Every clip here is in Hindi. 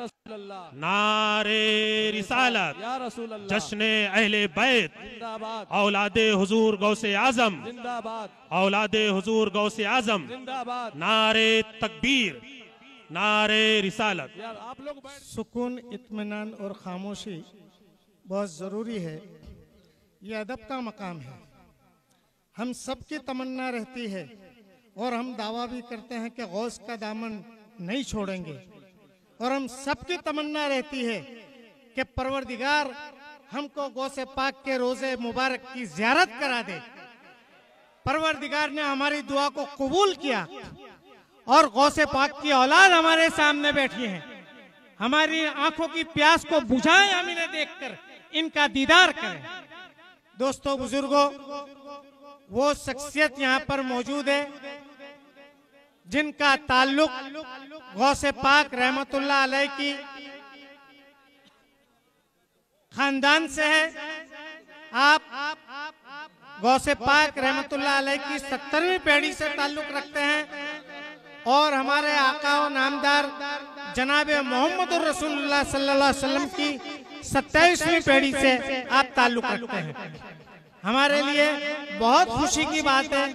नारे रिसालत जश्न अहले बैत औलाद हजूर गौ से आजम औलाद हजूर गौ से आजम नारे तकबीर नारे रिसालत आप लोग सुकून इतमान और खामोशी बहुत ज़रूरी है ये अदब का मकाम है हम सब की तमन्ना रहती है और हम दावा भी करते हैं कि गौस का दामन नहीं छोड़ेंगे और हम सबकी तमन्ना रहती है कि परवरदिगार हमको गौसे पाक के रोजे मुबारक की जियारत करा दे परवरदिगार ने हमारी दुआ को कबूल किया और गौसे पाक की औलाद हमारे सामने बैठी है हमारी आंखों की प्यास को बुझाएं हम इन्हें देखकर इनका दीदार करें दोस्तों बुजुर्गों वो शख्सियत यहाँ पर मौजूद है जिनका ताल्लुक गौसे पाक रहमतुल्ला अलैह की खानदान से है आप गौसे पाक रहमतुल्ला अलैह की सत्तरवीं पीढ़ी से ताल्लुक रखते हैं और हमारे आका और नामदार जनाब मोहम्मद वसल्लम की सत्ताईसवीं पीढ़ी से आप ताल्लुक रखते हैं हमारे लिए बहुत खुशी की बात है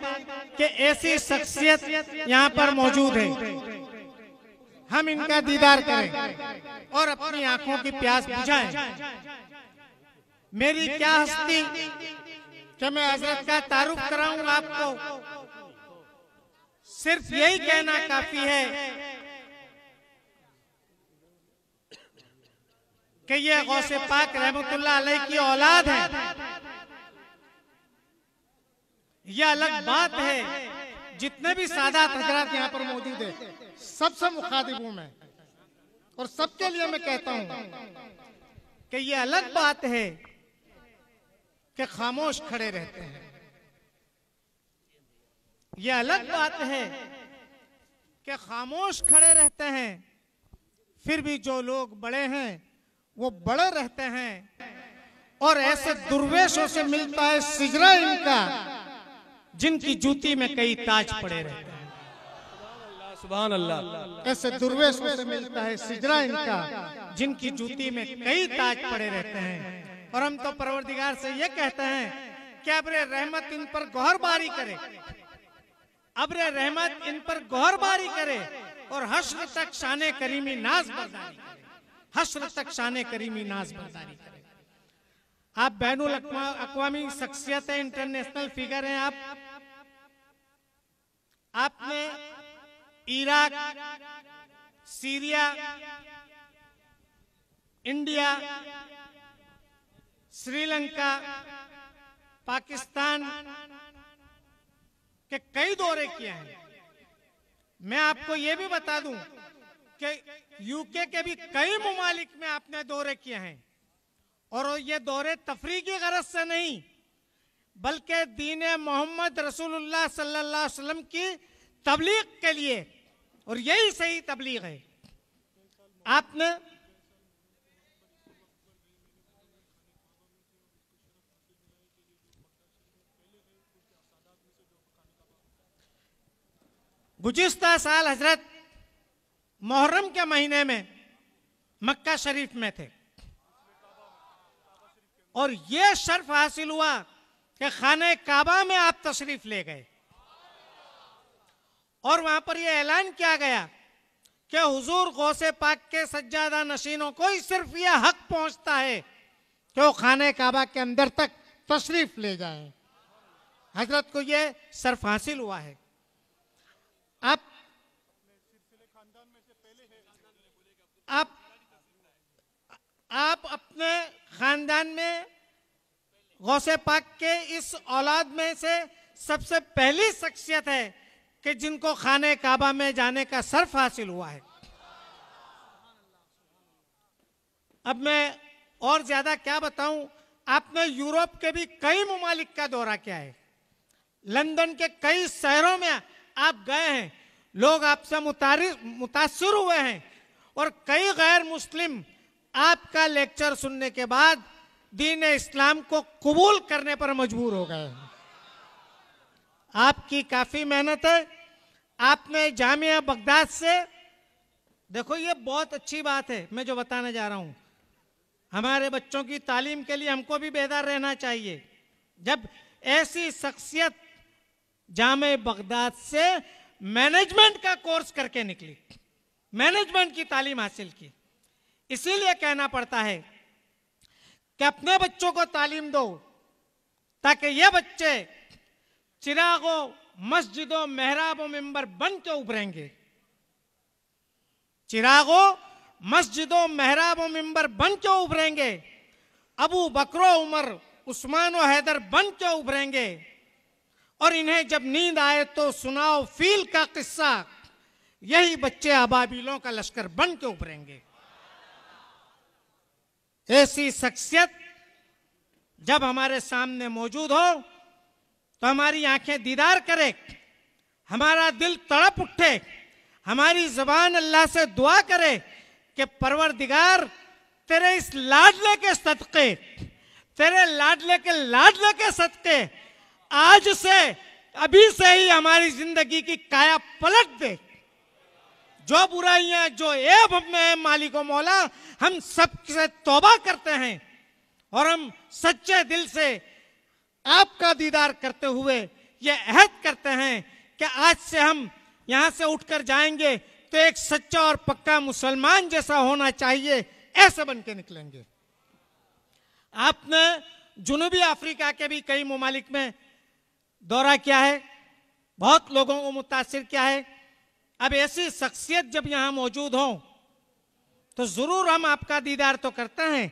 कि ऐसी शख्सियत यहाँ पर मौजूद है हम इनका दीदार करें और अपनी आंखों की प्यास बुझाएं। मेरी क्या हस्ती क्या मैं हजरत का तारुफ कराऊ आपको सिर्फ यही कहना काफी है कि ये गौसे पाक रहमतुल्लाह की औलाद है ये अलग बात है जितने भी सादा हजरात यहाँ पर मौजूद है सबसे मुखातिब हूँ मैं और सबके लिए मैं कहता हूँ कि यह अलग बात है कि खामोश खड़े रहते हैं यह अलग बात है कि खामोश खड़े रहते हैं फिर भी जो लोग बड़े हैं वो बड़े रहते हैं और ऐसे दुर्वेशों से मिलता है सिजरा इनका जिनकी जूती में कई ताज पड़े रहते हैं सुबहान अल्लाह कैसे दुर्वेश से मिलता है सिजरा इनका जिनकी जूती में कई ताज पड़े रहते हैं और हम तो परवरदिगार से ये कहते हैं कि अबरे रहमत इन पर गौर बारी करे अबरे रहमत इन पर गौर बारी करे और हश्र तक शान करीमी नाज बरदारी हश्र तक शान करीमी नाज बरदारी आप बैन अकवामी शख्सियत है इंटरनेशनल फिगर हैं आप आपने Iraq Syria India Sri Lanka Pakistan के कई दौरे किए हैं मैं आपको यह भी बता दूं कि यूके के भी कई ममालिक में आपने दौरे किए हैं और ये दौरे तफरी की गरज से नहीं बल्कि दीन मोहम्मद रसूलुल्लाह सल्लल्लाहु अलैहि वसल्लम की तबलीग के लिए और यही सही तबलीग है आपने गुजशत साल हजरत मुहर्रम के महीने में मक्का शरीफ में थे और ये शर्फ हासिल हुआ कि खाने काबा में आप तशरीफ ले गए और वहां पर यह ऐलान किया गया कि हुजूर गौसे पाक के सज्जादा नशीनों को ही सिर्फ यह हक पहुंचता है कि वो खाने काबा के अंदर तक तशरीफ ले जाए हजरत को यह शर्फ हासिल हुआ है आप आप आप अपने खानदान में गौसे पाक के इस औलाद में से सबसे पहली शख्सियत है कि जिनको खाने काबा में जाने का शर्फ हासिल हुआ है अब मैं और ज्यादा क्या बताऊं आपने यूरोप के भी कई ममालिक का दौरा किया है लंदन के कई शहरों में आप गए हैं लोग आपसे मुतासर हुए हैं और कई गैर मुस्लिम आपका लेक्चर सुनने के बाद दीन इस्लाम को कबूल करने पर मजबूर हो गए आपकी काफी मेहनत है आपने जामिया बगदाद से देखो ये बहुत अच्छी बात है मैं जो बताने जा रहा हूं हमारे बच्चों की तालीम के लिए हमको भी बेदार रहना चाहिए जब ऐसी शख्सियत जाम बगदाद से मैनेजमेंट का कोर्स करके निकली मैनेजमेंट की तालीम हासिल की इसीलिए कहना पड़ता है कि अपने बच्चों को तालीम दो ताकि ये बच्चे चिरागों मस्जिदों मेहराबों मेंबर बन के उभरेंगे चिरागों मस्जिदों मेहराबों मेंबर बन के उभरेंगे अबू बकरो उमर उस्मान हैदर बन के उभरेंगे और इन्हें जब नींद आए तो सुनाओ फील का किस्सा यही बच्चे अबाबिलों का लश्कर बन के उभरेंगे ऐसी शख्सियत जब हमारे सामने मौजूद हो तो हमारी आंखें दीदार करे हमारा दिल तड़प उठे हमारी जबान अल्लाह से दुआ करे कि परवर दिगार तेरे इस लाडले के सदके तेरे लाडले के लाडले के सदके आज से अभी से ही हमारी जिंदगी की काया पलट दे जो बुराइयां जो एब में है मालिको मौला हम सब से तोबा करते हैं और हम सच्चे दिल से आपका दीदार करते हुए ये अहद करते हैं कि आज से हम यहां से उठकर जाएंगे तो एक सच्चा और पक्का मुसलमान जैसा होना चाहिए ऐसे बन के निकलेंगे आपने जुनूबी अफ्रीका के भी कई ममालिक में दौरा किया है बहुत लोगों को मुतासर किया है अब ऐसी शख्सियत जब यहां मौजूद हो तो जरूर हम आपका दीदार तो करते हैं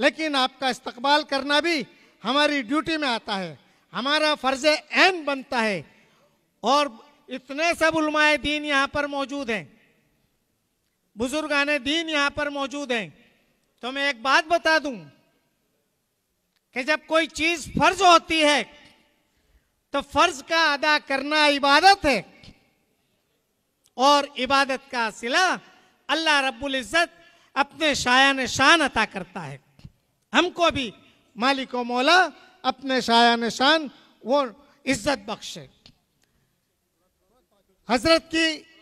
लेकिन आपका इस्तकबाल करना भी हमारी ड्यूटी में आता है हमारा फर्ज अहम बनता है और इतने सब उलमाए दीन यहां पर मौजूद हैं आने दीन यहां पर मौजूद हैं तो मैं एक बात बता दूं कि जब कोई चीज फर्ज होती है तो फर्ज का अदा करना इबादत है और इबादत का सिला अल्लाह रब्बुल इज़्ज़त अपने शायान शान अता करता है हमको भी मालिक मौला अपने शायान शान वो इज्जत बख्शे हजरत की